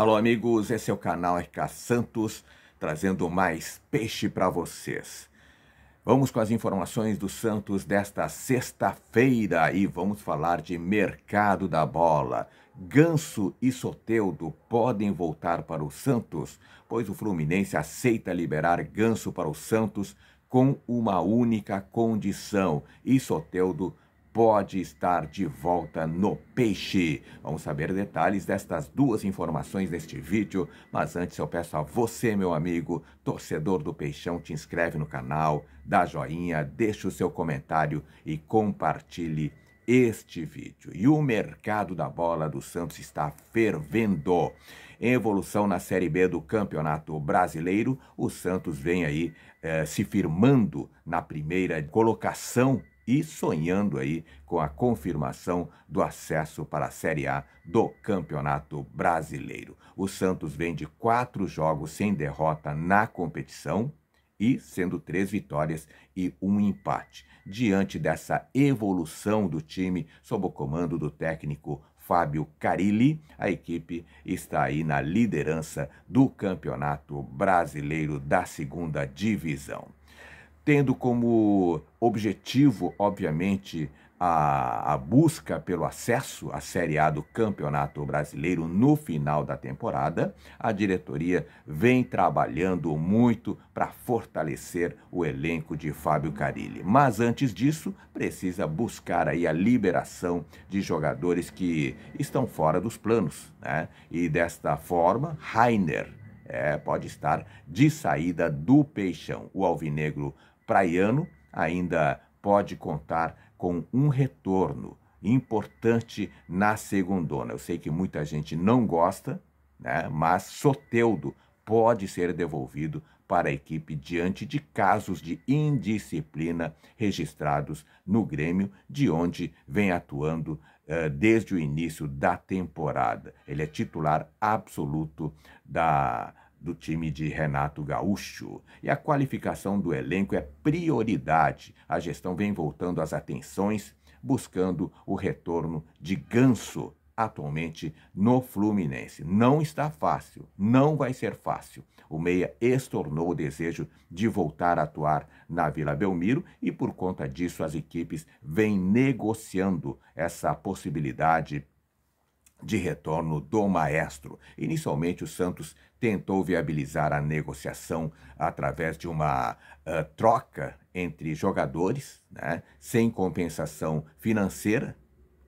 Alô, amigos, esse é o canal RK Santos, trazendo mais peixe para vocês. Vamos com as informações do Santos desta sexta-feira e vamos falar de mercado da bola. Ganso e Soteudo podem voltar para o Santos, pois o Fluminense aceita liberar Ganso para o Santos com uma única condição. E Soteudo pode estar de volta no peixe. Vamos saber detalhes destas duas informações neste vídeo, mas antes eu peço a você, meu amigo, torcedor do Peixão, te inscreve no canal, dá joinha, deixa o seu comentário e compartilhe este vídeo. E o mercado da bola do Santos está fervendo. Em evolução na Série B do Campeonato Brasileiro, o Santos vem aí eh, se firmando na primeira colocação e sonhando aí com a confirmação do acesso para a Série A do Campeonato Brasileiro. O Santos vem de quatro jogos sem derrota na competição e sendo três vitórias e um empate. Diante dessa evolução do time sob o comando do técnico Fábio Carilli, a equipe está aí na liderança do Campeonato Brasileiro da Segunda Divisão tendo como objetivo, obviamente, a, a, busca pelo acesso à Série A do Campeonato Brasileiro no final da temporada, a diretoria vem trabalhando muito para fortalecer o elenco de Fábio Carilli. Mas antes disso, precisa buscar aí a liberação de jogadores que estão fora dos planos, né? E desta forma, Rainer é, pode estar de saída do peixão. O alvinegro praiano ainda pode contar com um retorno importante na segundona. Eu sei que muita gente não gosta, né? mas Soteudo pode ser devolvido para a equipe diante de casos de indisciplina registrados no Grêmio, de onde vem atuando uh, desde o início da temporada. Ele é titular absoluto da do time de Renato Gaúcho. E a qualificação do elenco é prioridade. A gestão vem voltando as atenções, buscando o retorno de Ganso atualmente no Fluminense. Não está fácil, não vai ser fácil. O Meia extornou o desejo de voltar a atuar na Vila Belmiro e, por conta disso, as equipes vêm negociando essa possibilidade de retorno do maestro. Inicialmente, o Santos tentou viabilizar a negociação através de uma uh, troca entre jogadores, né, sem compensação financeira,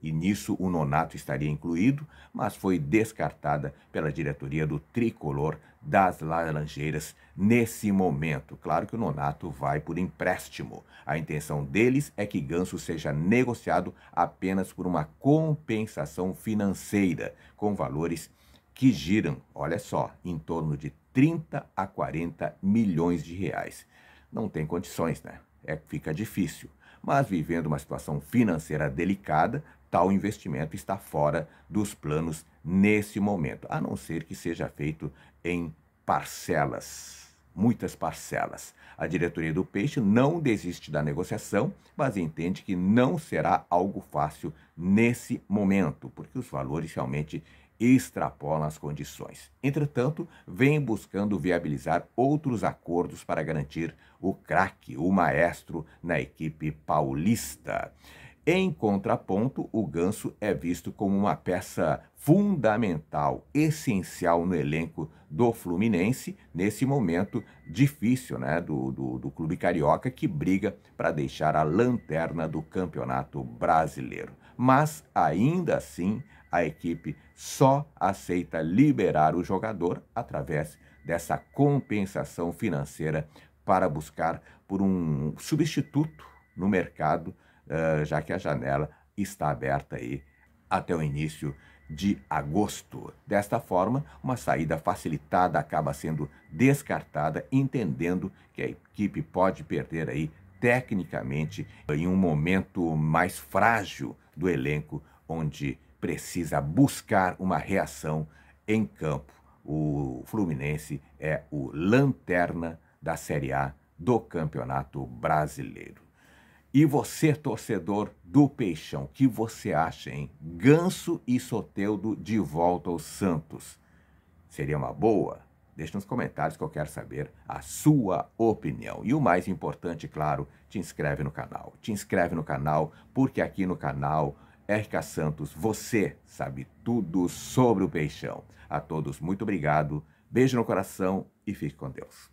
e nisso o nonato estaria incluído, mas foi descartada pela diretoria do tricolor das Laranjeiras nesse momento. Claro que o nonato vai por empréstimo. A intenção deles é que Ganso seja negociado apenas por uma compensação financeira, com valores que giram, olha só, em torno de 30 a 40 milhões de reais. Não tem condições, né? É, fica difícil mas vivendo uma situação financeira delicada, tal investimento está fora dos planos nesse momento, a não ser que seja feito em parcelas, muitas parcelas. A diretoria do Peixe não desiste da negociação, mas entende que não será algo fácil nesse momento, porque os valores realmente extrapolam as condições. Entretanto, vem buscando viabilizar outros acordos para garantir o craque, o maestro na equipe paulista. Em contraponto, o Ganso é visto como uma peça fundamental, essencial no elenco do Fluminense, nesse momento difícil né, do, do, do clube carioca que briga para deixar a lanterna do campeonato brasileiro. Mas ainda assim, a equipe só aceita liberar o jogador através dessa compensação financeira para buscar por um substituto no mercado, eh, já que a janela está aberta aí até o início de agosto. Desta forma, uma saída facilitada acaba sendo descartada, entendendo que a equipe pode perder aí tecnicamente em um momento mais frágil do elenco onde precisa buscar uma reação em campo. O Fluminense é o lanterna da Série A do Campeonato Brasileiro. E você, torcedor do Peixão, que você acha, hein? Ganso e Soteudo de volta ao Santos. Seria uma boa? Deixe nos comentários que eu quero saber a sua opinião. E o mais importante, claro, te inscreve no canal. Te inscreve no canal, porque aqui no canal RK Santos, você sabe tudo sobre o peixão. A todos, muito obrigado, beijo no coração e fique com Deus.